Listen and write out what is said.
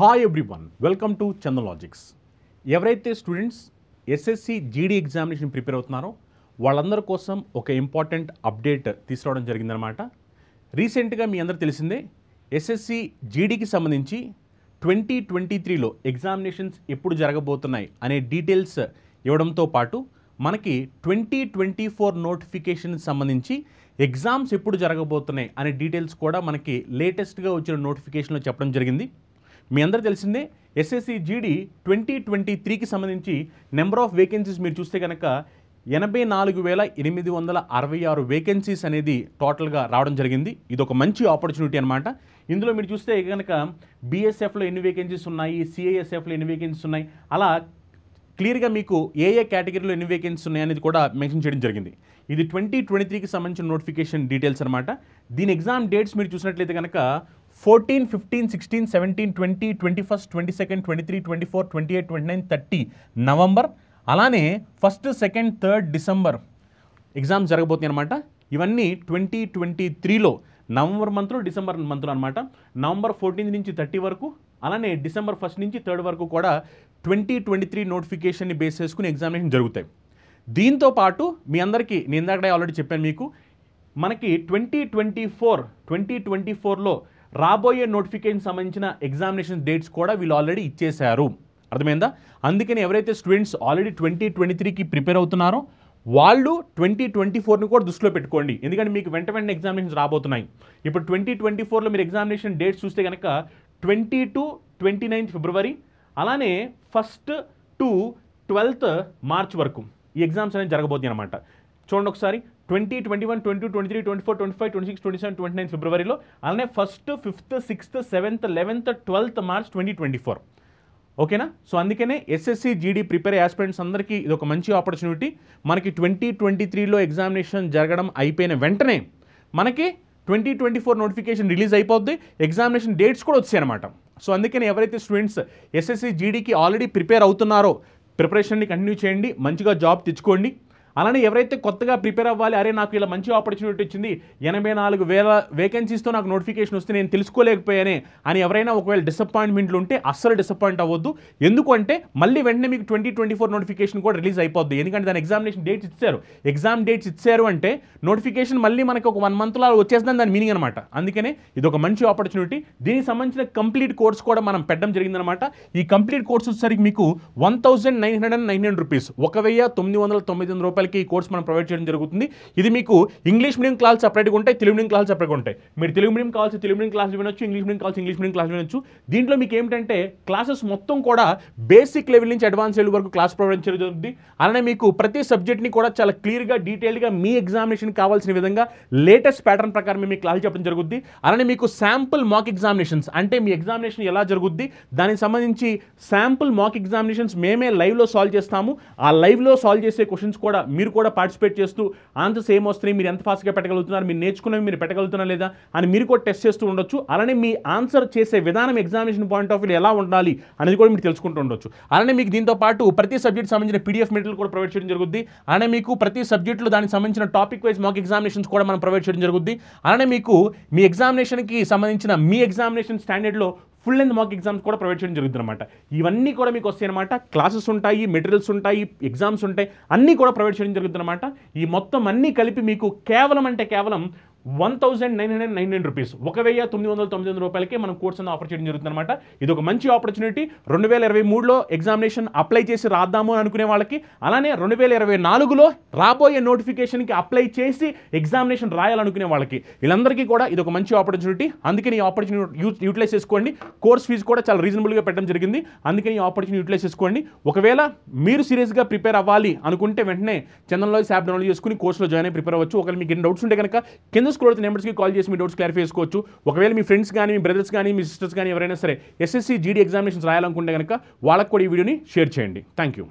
hi everyone welcome to చందలాజిక్స్ ఎవరైతే students SSC GD examination prepare అవుతున్నారో వాళ్ళందరి కోసం ఒక ఇంపార్టెంట్ అప్డేట్ తీసుకురావడం జరిగిందనమాట రీసెంట్గా మీ అందరూ తెలిసిందే ఎస్ఎస్సి జీడీకి సంబంధించి ట్వంటీ ట్వంటీ త్రీలో ఎగ్జామినేషన్స్ ఎప్పుడు జరగబోతున్నాయి అనే డీటెయిల్స్ ఇవ్వడంతో పాటు మనకి ట్వంటీ ట్వంటీ ఫోర్ నోటిఫికేషన్ సంబంధించి ఎగ్జామ్స్ ఎప్పుడు జరగబోతున్నాయి అనే డీటెయిల్స్ కూడా మనకి లేటెస్ట్గా వచ్చిన నోటిఫికేషన్లో చెప్పడం జరిగింది మీ అందరు తెలిసిందే ఎస్ఎస్సి జీడీ ట్వంటీ ట్వంటీ త్రీకి సంబంధించి నెంబర్ ఆఫ్ వేకెన్సీస్ మీరు చూస్తే కనుక ఎనభై నాలుగు వేల ఎనిమిది వందల అరవై ఆరు వేకెన్సీస్ అనేది టోటల్గా రావడం జరిగింది ఇది ఒక మంచి ఆపర్చునిటీ అనమాట ఇందులో మీరు చూస్తే కనుక బీఎస్ఎఫ్లో ఎన్ని వేకెన్సీస్ ఉన్నాయి సిఐఎస్ఎఫ్లో ఎన్ని వేకెన్సీస్ ఉన్నాయి అలా క్లియర్గా మీకు ఏ ఏ కేటగిరీలో ఎన్ని వేకెన్సీస్ ఉన్నాయి అనేది కూడా మెన్షన్ చేయడం జరిగింది ఇది ట్వంటీ ట్వంటీ త్రీకి సంబంధించిన నోటిఫికేషన్ డీటెయిల్స్ అనమాట దీని ఎగ్జామ్ డేట్స్ మీరు చూసినట్లయితే కనుక fourteen fifteen sixteen seventeen twenty twenty first twenty second twenty three twenty four twenty eight twenty nine thirty November అలానే first second third December exam జరగబోతుంది అనమాట ఇవన్నీ ట్వంటీ ట్వంటీ త్రీలో నవంబర్ మంత్లో డిసెంబర్ మంత్లో అనమాట నవంబర్ ఫోర్టీన్త్ నుంచి థర్టీ వరకు అలానే డిసెంబర్ ఫస్ట్ నుంచి థర్డ్ వరకు కూడా ట్వంటీ ట్వంటీ త్రీ నోటిఫికేషన్ని బేస్ చేసుకుని ఎగ్జామినేషన్ జరుగుతాయి దీంతో పాటు మీ అందరికీ నేను ఇందాక ఆల్రెడీ చెప్పాను మీకు మనకి twenty twenty four twenty twenty ఫోర్లో రాబోయే నోటిఫికేషన్ సంబంధించిన ఎగ్జామినేషన్ డేట్స్ కూడా వీళ్ళు ఆల్రెడీ ఇచ్చేశారు అర్థమైందా అందుకని ఎవరైతే స్టూడెంట్స్ ఆల్రెడీ ట్వంటీ ట్వంటీ త్రీకి ప్రిపేర్ అవుతున్నారో వాళ్ళు ట్వంటీ ట్వంటీ ఫోర్ని కూడా దృష్టిలో పెట్టుకోండి ఎందుకంటే మీకు వెంట వెంటనే ఎగ్జామినేషన్స్ రాబోతున్నాయి ఇప్పుడు ట్వంటీ ట్వంటీ ఫోర్లో మీరు ఎగ్జామినేషన్ డేట్స్ చూస్తే కనుక twenty to twenty ninth February అలానే ఫస్ట్ టు ట్వెల్త్ మార్చ్ వరకు ఈ ఎగ్జామ్స్ అనేవి జరగబోతుంది అనమాట చూడండి ఒకసారి twenty twenty one twenty twenty three twenty four twenty five twenty six twenty seven twenty nine ఫిబ్రవరిలో అలానే first fifth sixth seventh eleventh twelfth March twenty twenty four ఓకేనా సో అందుకనే ఎస్ఎస్సి జీడీ ప్రిపేర్ ఆస్పిరెంట్స్ అందరికీ ఇది ఒక మంచి opportunity మనకి twenty twenty త్రీలో ఎగ్జామినేషన్ జరగడం అయిపోయిన వెంటనే మనకి twenty twenty four notification release అయిపోద్ది ఎగ్జామినేషన్ డేట్స్ కూడా వచ్చాయి అనమాట సో అందుకని ఎవరైతే స్టూడెంట్స్ ఎస్ఎస్సి జీడీకి ఆల్రెడీ ప్రిపేర్ అవుతున్నారో ప్రిపరేషన్ని కంటిన్యూ చేయండి మంచిగా జాబ్ తెచ్చుకోండి అలానే ఎవరైతే కొత్తగా ప్రిపేర్ అవ్వాలి అరే నాకు ఇలా మంచి ఆపర్చునిటీ వచ్చింది ఎనభై నాలుగు వేల వేకెన్సీస్తో నాకు నోటిఫికేషన్ వస్తే నేను తెలుసుకోలేకపోయానే అని ఎవరైనా ఒకవేళ డిసప్పాయింట్మెంట్లు ఉంటే అస్సలు డిసప్పాయింట్ అవ్వద్దు ఎందుకంటే మళ్ళీ వెంటనే మీకు ట్వంటీ ట్వంటీ ఫోర్ నోటిఫికేషన్ కూడా రిలీజ్ అయిపోద్ది ఎందుకంటే దాని ఎగ్జామినేషన్ డేట్స్ ఇచ్చారు ఎగ్జామ్ డేట్స్ ఇచ్చారు అంటే నోటిఫికేషన్ మళ్ళీ మనకి ఒక వన్ మంత్లో వచ్చేసిందని దాని మీనింగ్ అనమాట అందుకనే ఇది ఒక మంచి ఆపర్చునిటీ దీనికి సంబంధించిన కంప్లీట్ కోర్స్ కూడా మనం పెట్టడం జరిగిందనమాట ఈ కంప్లీట్ కోర్స్ వచ్చేసరికి మీకు one thousand nine hundred and nine hundred rupees ఒక వెయ్యి తొమ్మిది వందల తొమ్మిది వందల రూపాయలు వాళ్ళకి ఈ కోర్స్ మనం ప్రొవైడ్ చేయడం జరుగుతుంది ఇది మీకు ఇంగ్లీష్ మీడియం క్లాస్ సపరేట్గా ఉంటాయి తెలుగు మీడియం క్లాస్ సపరేట్గా ఉంటాయి మీరు Telugu medium class Telugu medium class వినొచ్చు ఇంగ్లీష్ మీడియం కావాల్సి ఇంగ్లీష్ మీడియం క్లాస్ వినొచ్చు దీంట్లో మీకు ఏంటంటే క్లాసెస్ మొత్తం కూడా బేసిక్ లెవెల్ నుంచి అడ్వాన్స్ లెవెల్ వరకు క్లాస్ ప్రొవైడ్ చేయడం జరుగుతుంది అలానే మీకు ప్రతి సబ్జెక్ట్ని కూడా చాలా క్లియర్గా డీటెయిల్గా మీ ఎగ్జామినేషన్ కావాల్సిన విధంగా లేటెస్ట్ ప్యాటర్న్ ప్రకారం మీకు క్లాస్ చెప్పడం జరుగుద్ది అలానే మీకు శాంపుల్ మాక్ ఎగ్జామినేషన్స్ అంటే మీ ఎగ్జామినేషన్ ఎలా జరుగుద్ది దానికి సంబంధించి శాంపుల్ మాక్ ఎగ్జామినేషన్స్ మేమే లైవ్లో సాల్వ్ చేస్తాము ఆ లైవ్లో సాల్వ్ చేసే క్వశ్చన్స్ కూడా మీరు కూడా పార్టిసిపేట్ చేస్తూ ఆన్సర్స్ ఏమొస్తున్నాయి మీరు ఎంత ఫాస్ట్గా పెట్టగలుగుతున్నారు మీరు నేర్చుకున్నవి మీరు పెట్టగలుగుతున్నారు లేదా అని మీరు కూడా టెస్ట్ చేస్తూ ఉండొచ్చు అలానే మీ ఆన్సర్ చేసే విధానం ఎగ్జామినేషన్ పాయింట్ ఆఫ్ వ్యూ ఎలా ఉండాలి అనేది కూడా మీరు తెలుసుకుంటూ ఉండొచ్చు అలానే మీకు దీంతో పాటు ప్రతి సబ్జెక్ట్ సంబంధించిన పీడిఎఫ్ మెటీరియల్ కూడా ప్రొవైడ్ చేయడం జరుగుద్ది అలానే మీకు ప్రతి సబ్జెక్టులో దానికి సంబంధించిన టాపిక్ వైజ్ మాక్ ఎగ్జామినేషన్స్ కూడా మనం ప్రొవైడ్ చేయడం జరుగుద్ది అలానే మీకు మీ ఎగ్జామినేషన్కి సంబంధించిన మీ ఎగ్జామినేషన్ స్టాండర్డ్లో ఫుల్ అండ్ మాక్ ఎగ్జామ్స్ కూడా ప్రొవైడ్ చేయడం జరుగుతుంది అనమాట ఇవన్నీ కూడా మీకు వస్తాయి అనమాట క్లాసెస్ ఉంటాయి మెటీరియల్స్ ఉంటాయి ఎగ్జామ్స్ ఉంటాయి అన్నీ కూడా ప్రొవైడ్ చేయడం జరుగుతుంది అనమాట ఈ మొత్తం అన్నీ కలిపి మీకు కేవలం అంటే కేవలం one thousand nine hundred nine nine rupees ఒక వెయ్యి తొమ్మిది వందల తొమ్మిది వందల రూపాయలకి మనం కోర్స్ అన్న ఆఫర్ చేయడం జరుగుతుంది అనమాట ఇది ఒక మంచి ఆపర్చునిటీ రెండు వేల ఇరవై మూడులో ఎగ్జామినేషన్ అప్లై చేసి రాద్దాము అనుకునే వాళ్ళకి అలానే రెండు వేల ఇరవై నాలుగులో రాబోయే నోటిఫికేషన్కి అప్లై చేసి ఎగ్జామినేషన్ రాయాలనుకునే వాళ్ళకి వీళ్ళందరికీ కూడా ఇది ఒక మంచి ఆపర్చునిటీ అందుకని ఈ ఆపర్చునిటీ యూటిలైజ్ చేసుకోండి కోర్స్ ఫీజు కూడా చాలా రీజనబుల్గా పెట్టడం జరిగింది అందుకని ఈ ఆపర్చునిటీ యూటిలైజ్ చేసుకోండి ఒకవేళ మీరు సీరియస్గా ప్రిపేర్ అవ్వాలి అనుకుంటే వెంటనే చందనలో శాప్ డౌన్లోడ్ చేసుకుని కోర్సులో జాయిన్ అయి ప్రిపేర్ అవ్వచ్చు ఒకవేళ మీకు డౌట్స్ ఉంటే కనుక కింద స్క్రోల్ వచ్చిన నెంబర్స్కి కాల్ చేసి మీ డౌట్స్ క్లారిఫై చేసుకోవచ్చు ఒకవేళ మీ ఫ్రెండ్స్ కానీ మీ బ్రదర్స్ కానీ మీ సిస్టర్స్ కానీ ఎవరైనా సరే ఎస్ఎస్సీ జీడీ ఎగ్జామినేషన్స్ రాయాలనుకుంటే కనుక వాళ్ళకు కూడా ఈ వీడియోని షేర్ చేయండి థ్యాంక్ యూ